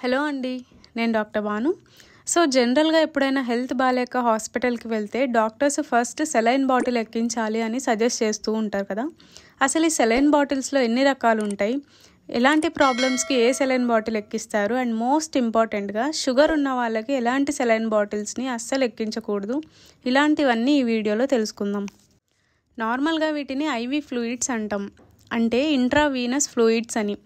hello అండి నేను doctor Banu so జనరల్గా ఎప్పుడైనా హెల్త్ బాగాలేక హాస్పిటల్కి వెళ్తే డాక్టర్స్ ఫస్ట్ సెలైన్ బాటిల్ ఎక్కించాలి అని సజెస్ట్ చేస్తూ ఉంటారు కదా అసలు ఈ సెలైన్ బాటిల్స్లో ఎన్ని రకాలు ఉంటాయి ఎలాంటి ప్రాబ్లమ్స్కి ఏ సెలైన్ బాటిల్ ఎక్కిస్తారు అండ్ మోస్ట్ ఇంపార్టెంట్గా షుగర్ ఉన్న వాళ్ళకి ఎలాంటి సెలైన్ బాటిల్స్ని అస్సలు ఎక్కించకూడదు ఇలాంటివన్నీ ఈ వీడియోలో తెలుసుకుందాం నార్మల్గా వీటిని ఐవి ఫ్లూయిడ్స్ అంటాం అంటే ఇంట్రావీనస్ ఫ్లూయిడ్స్ అని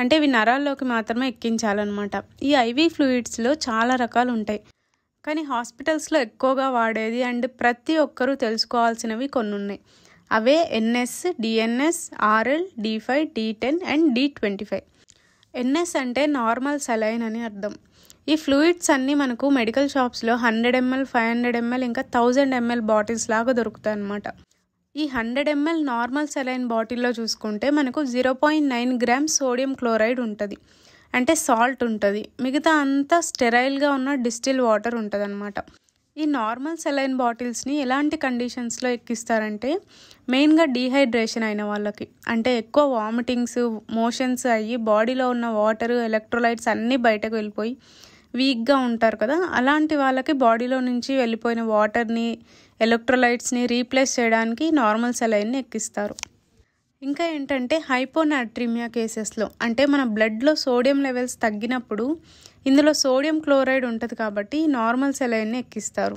అంటే ఇవి నరాల్లోకి మాత్రమే ఎక్కించాలన్నమాట ఈ ఐవి ఫ్లూయిడ్స్లో చాలా రకాలు ఉంటాయి కానీ హాస్పిటల్స్లో ఎక్కువగా వాడేది అండ్ ప్రతి ఒక్కరూ తెలుసుకోవాల్సినవి కొన్ని ఉన్నాయి అవే NS DNS RL D five D ten and D twenty five NS అంటే నార్మల్ సెలైన్ అని అర్థం ఈ ఫ్లూయిడ్స్ అన్నీ మనకు మెడికల్ షాప్స్లో hundred ML five hundred ML ఇంకా థౌజండ్ ఎంఎల్ బాటిల్స్ లాగా దొరుకుతాయి అన్నమాట ఈ హండ్రెడ్ ఎంఎల్ నార్మల్ సెలైన్ బాటిల్లో చూసుకుంటే మనకు zero point nine grams sodium chloride ఉంటుంది అంటే సాల్ట్ ఉంటుంది మిగతా అంతా స్టెరైల్గా ఉన్న డిస్టిల్ వాటర్ ఉంటుంది అనమాట ఈ నార్మల్ సెలైన్ బాటిల్స్ని ఎలాంటి కండిషన్స్లో ఎక్కిస్తారంటే మెయిన్గా డీహైడ్రేషన్ అయిన వాళ్ళకి అంటే ఎక్కువ వామిటింగ్స్ మోషన్స్ అయ్యి బాడీలో ఉన్న వాటర్ ఎలక్ట్రోలైట్స్ అన్నీ బయటకు వెళ్ళిపోయి వీక్గా ఉంటారు కదా అలాంటి వాళ్ళకి బాడీలో నుంచి వెళ్ళిపోయిన వాటర్ని ఎలక్ట్రోలైట్స్ని రీప్లేస్ చేయడానికి నార్మల్ సెలైన్ని ఎక్కిస్తారు ఇంకా ఏంటంటే హైపోనాట్రిమియా కేసెస్లో అంటే మన బ్లడ్లో సోడియం లెవెల్స్ తగ్గినప్పుడు ఇందులో సోడియం క్లోరైడ్ ఉంటుంది కాబట్టి నార్మల్ సెలైన్ని ఎక్కిస్తారు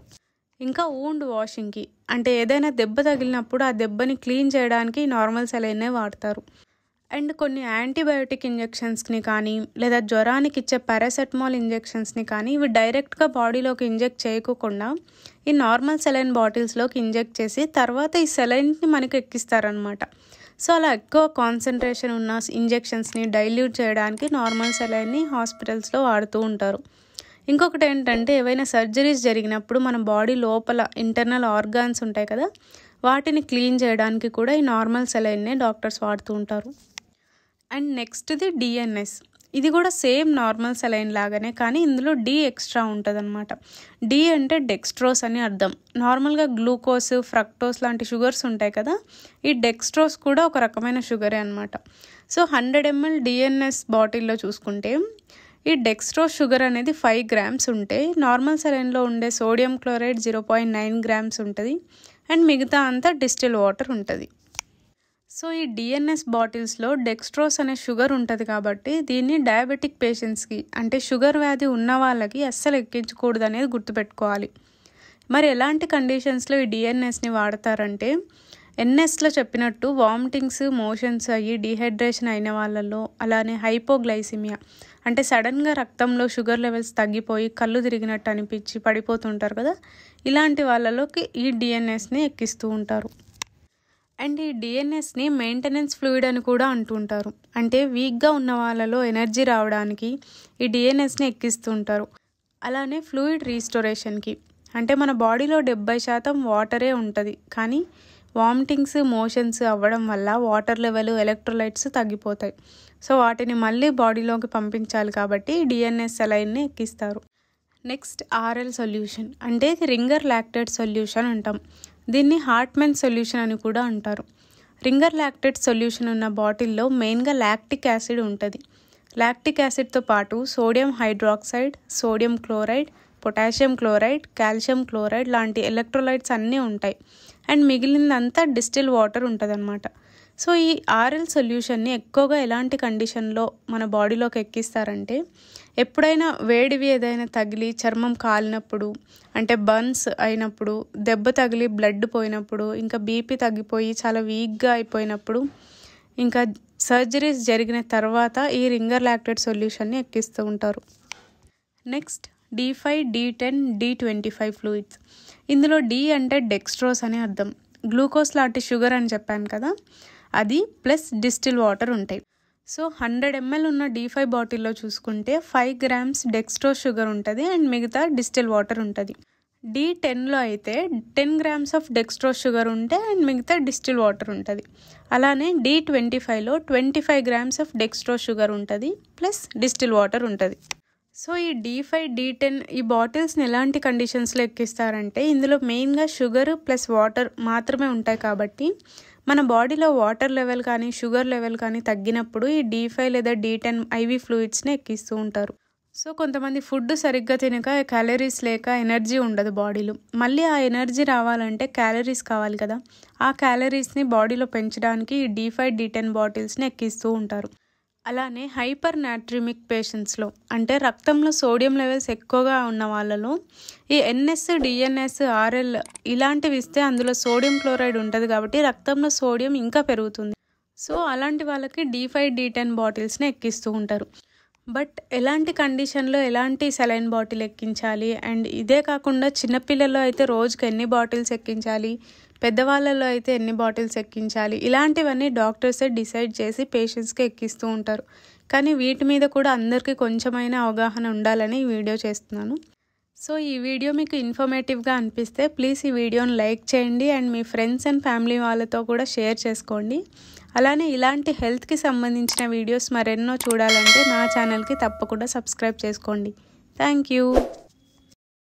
ఇంకా ఊండ్ వాషింగ్కి అంటే ఏదైనా దెబ్బ తగిలినప్పుడు ఆ దెబ్బని క్లీన్ చేయడానికి నార్మల్ సెలైన్నే వాడతారు అండ్ కొన్ని యాంటీబయోటిక్ ఇంజెక్షన్స్ని కానీ లేదా జ్వరానికి ఇచ్చే పారాసెటమాల్ ఇంజెక్షన్స్ని కానీ ఇవి డైరెక్ట్గా బాడీలోకి ఇంజెక్ట్ చేయకుండా ఈ నార్మల్ సెలైన్ బాటిల్స్లోకి ఇంజెక్ట్ చేసి తర్వాత ఈ సెలైన్ని మనకి ఎక్కిస్తారనమాట సో అలా ఎక్కువ కాన్సన్ట్రేషన్ ఉన్న ఇంజెక్షన్స్ని డైల్యూట్ చేయడానికి నార్మల్ సెలైన్ని హాస్పిటల్స్లో వాడుతూ ఉంటారు ఇంకొకటి ఏంటంటే ఏవైనా సర్జరీస్ జరిగినప్పుడు మన బాడీ లోపల ఇంటర్నల్ ఆర్గాన్స్ ఉంటాయి కదా వాటిని క్లీన్ చేయడానికి కూడా ఈ నార్మల్ సెలైన్నే డాక్టర్స్ వాడుతూ ఉంటారు అండ్ నెక్స్ట్ది డిఎన్ఎస్ ఇది కూడా సేమ్ నార్మల్ సెలైన్ లాగానే కానీ ఇందులో డి ఎక్స్ట్రా ఉంటుందన్నమాట డి అంటే డెక్స్ట్రోస్ అని అర్థం నార్మల్గా గ్లూకోస్ ఫ్రక్టోస్ లాంటి షుగర్స్ ఉంటాయి కదా ఈ డెక్స్ట్రోస్ కూడా ఒక రకమైన షుగరే అనమాట సో హండ్రెడ్ ఎంఎల్ డిఎన్ఎస్ బాటిల్లో చూసుకుంటే ఈ డెక్స్ట్రోస్ షుగర్ అనేది ఫైవ్ గ్రామ్స్ ఉంటే నార్మల్ సెలైన్లో ఉండే sodium chloride zero point nine grams ఉంటుంది అండ్ మిగతా అంతా డిస్టిల్ వాటర్ ఉంటుంది సో ఈ డిఎన్ఎస్ బాటిల్స్లో డెక్స్ట్రోస్ అనే షుగర్ ఉంటుంది కాబట్టి దీన్ని డయాబెటిక్ పేషెంట్స్కి అంటే షుగర్ వ్యాధి ఉన్న వాళ్ళకి అస్సలు ఎక్కించకూడదు అనేది గుర్తుపెట్టుకోవాలి మరి ఎలాంటి కండిషన్స్లో ఈ డిఎన్ఎస్ని వాడతారంటే ఎన్ఎస్లో చెప్పినట్టు వామిటింగ్స్ మోషన్స్ అయ్యి డిహైడ్రేషన్ అయిన వాళ్ళలో అలానే హైపోగ్లైసిమియా అంటే సడన్గా రక్తంలో షుగర్ లెవెల్స్ తగ్గిపోయి కళ్ళు తిరిగినట్టు అనిపించి పడిపోతుంటారు కదా ఇలాంటి వాళ్ళలోకి ఈ డిఎన్ఎస్ని ఎక్కిస్తూ ఉంటారు అండ్ ఈ డిఎన్ఎస్ని మెయింటెనెన్స్ ఫ్లూయిడ్ అని కూడా అంటుంటారు అంటే వీక్గా ఉన్న వాళ్ళలో ఎనర్జీ రావడానికి ఈ డిఎన్ఎస్ని ఎక్కిస్తుంటారు అలానే ఫ్లూయిడ్ రీస్టోరేషన్కి అంటే మన బాడీలో డెబ్బై శాతం వాటరే ఉంటుంది కానీ వామిటింగ్స్ మోషన్స్ అవ్వడం వల్ల వాటర్ లెవెల్ ఎలక్ట్రోలైట్స్ తగ్గిపోతాయి సో వాటిని మళ్ళీ బాడీలోకి పంపించాలి కాబట్టి డిఎన్ఎస్ సెలైన్ని ఎక్కిస్తారు నెక్స్ట్ ఆర్ఎల్ సొల్యూషన్ అంటే రింగర్ లాక్టెడ్ సొల్యూషన్ అంటాం దీన్ని హార్ట్మెన్ సొల్యూషన్ అని కూడా అంటారు రింగర్ లాక్టేట్ సొల్యూషన్ ఉన్న బాటిల్లో మెయిన్గా లాక్టిక్ యాసిడ్ ఉంటుంది లాక్టిక్ యాసిడ్తో పాటు sodium hydroxide sodium chloride potassium chloride calcium chloride లాంటి ఎలక్ట్రోలైట్స్ అన్నీ ఉంటాయి అండ్ మిగిలిందంతా డిస్టిల్ వాటర్ ఉంటుందన్నమాట సో ఈ ఆర్ఎల్ సొల్యూషన్ని ఎక్కువగా ఎలాంటి కండిషన్లో మన బాడీలోకి ఎక్కిస్తారంటే ఎప్పుడైనా వేడివి ఏదైనా తగిలి చర్మం కాలినప్పుడు అంటే బన్స్ అయినప్పుడు దెబ్బ తగిలి బ్లడ్ పోయినప్పుడు ఇంకా బీపీ తగ్గిపోయి చాలా వీక్గా అయిపోయినప్పుడు ఇంకా సర్జరీస్ జరిగిన తర్వాత ఈ రింగర్ లాక్టెడ్ సొల్యూషన్ని ఎక్కిస్తూ ఉంటారు next D five D ten D twenty five fluids ఇందులో డి అంటే డెక్స్ట్రోస్ అని అర్థం గ్లూకోజ్ లాంటి షుగర్ అని చెప్పాను కదా అది ప్లస్ డిస్టిల్ వాటర్ ఉంటాయి సో హండ్రెడ్ ఎంఎల్ ఉన్న డీ ఫైవ్ బాటిల్లో చూసుకుంటే ఫైవ్ గ్రామ్స్ డెక్స్ట్రో షుగర్ ఉంటుంది అండ్ మిగతా డిస్టిల్ వాటర్ ఉంటుంది డి టెన్లో అయితే ten grams of dextro sugar ఉంటే అండ్ మిగతా డిస్టిల్ వాటర్ ఉంటుంది అలానే డి ట్వంటీ ఫైవ్లో twenty five grams of dextro sugar ఉంటుంది ప్లస్ డిస్టిల్ వాటర్ ఉంటుంది సో ఈ డీ ఫైవ్ డీ టెన్ ఈ బాటిల్స్ని ఎలాంటి కండిషన్స్లో ఎక్కిస్తారంటే ఇందులో మెయిన్గా షుగర్ ప్లస్ వాటర్ మాత్రమే ఉంటాయి కాబట్టి మన బాడీలో వాటర్ లెవెల్ కానీ షుగర్ లెవెల్ కానీ తగ్గినప్పుడు ఈ డీ ఫైవ్ లేదా డీ టెన్ ఐవి ఫ్లూయిడ్స్ని ఎక్కిస్తూ ఉంటారు సో కొంతమంది ఫుడ్ సరిగ్గా తినక క్యాలరీస్ లేక ఎనర్జీ ఉండదు బాడీలో మళ్ళీ ఆ ఎనర్జీ రావాలంటే క్యాలరీస్ కావాలి కదా ఆ క్యాలరీస్ని బాడీలో పెంచడానికి ఈ డీ ఫైవ్ డీ టెన్ బాటిల్స్ని ఎక్కిస్తూ ఉంటారు అలానే హైపర్ నాట్రిమిక్ పేషెంట్స్లో అంటే రక్తంలో సోడియం లెవెల్స్ ఎక్కువగా ఉన్న వాళ్ళలో ఈ ఎన్ఎస్ డిఎన్ఎస్ ఆర్ఎల్ ఇలాంటివి ఇస్తే అందులో సోడియం క్లోరైడ్ ఉంటుంది కాబట్టి రక్తంలో సోడియం ఇంకా పెరుగుతుంది సో అలాంటి వాళ్ళకి డి ఫైవ్ డి టెన్ బాటిల్స్ని ఎక్కిస్తూ ఉంటారు బట్ ఎలాంటి కండిషన్లో ఎలాంటి సెలైన్ బాటిల్ ఎక్కించాలి అండ్ ఇదే కాకుండా చిన్నపిల్లల్లో అయితే రోజుకి ఎన్ని బాటిల్స్ ఎక్కించాలి పెద్దవాళ్ళలో అయితే ఎన్ని బాటిల్స్ ఎక్కించాలి ఇలాంటివన్నీ డాక్టర్సే డిసైడ్ చేసి పేషెంట్స్కి ఎక్కిస్తూ ఉంటారు కానీ వీటి మీద కూడా అందరికీ కొంచెమైనా అవగాహన ఉండాలని ఈ వీడియో చేస్తున్నాను సో ఈ వీడియో మీకు ఇన్ఫర్మేటివ్గా అనిపిస్తే ప్లీజ్ ఈ వీడియోని లైక్ చేయండి అండ్ మీ ఫ్రెండ్స్ అండ్ ఫ్యామిలీ వాళ్ళతో కూడా షేర్ చేసుకోండి అలానే ఇలాంటి హెల్త్కి సంబంధించిన వీడియోస్ మరెన్నో చూడాలంటే నా ఛానల్కి తప్పకుండా సబ్స్క్రైబ్ చేసుకోండి థ్యాంక్ యూ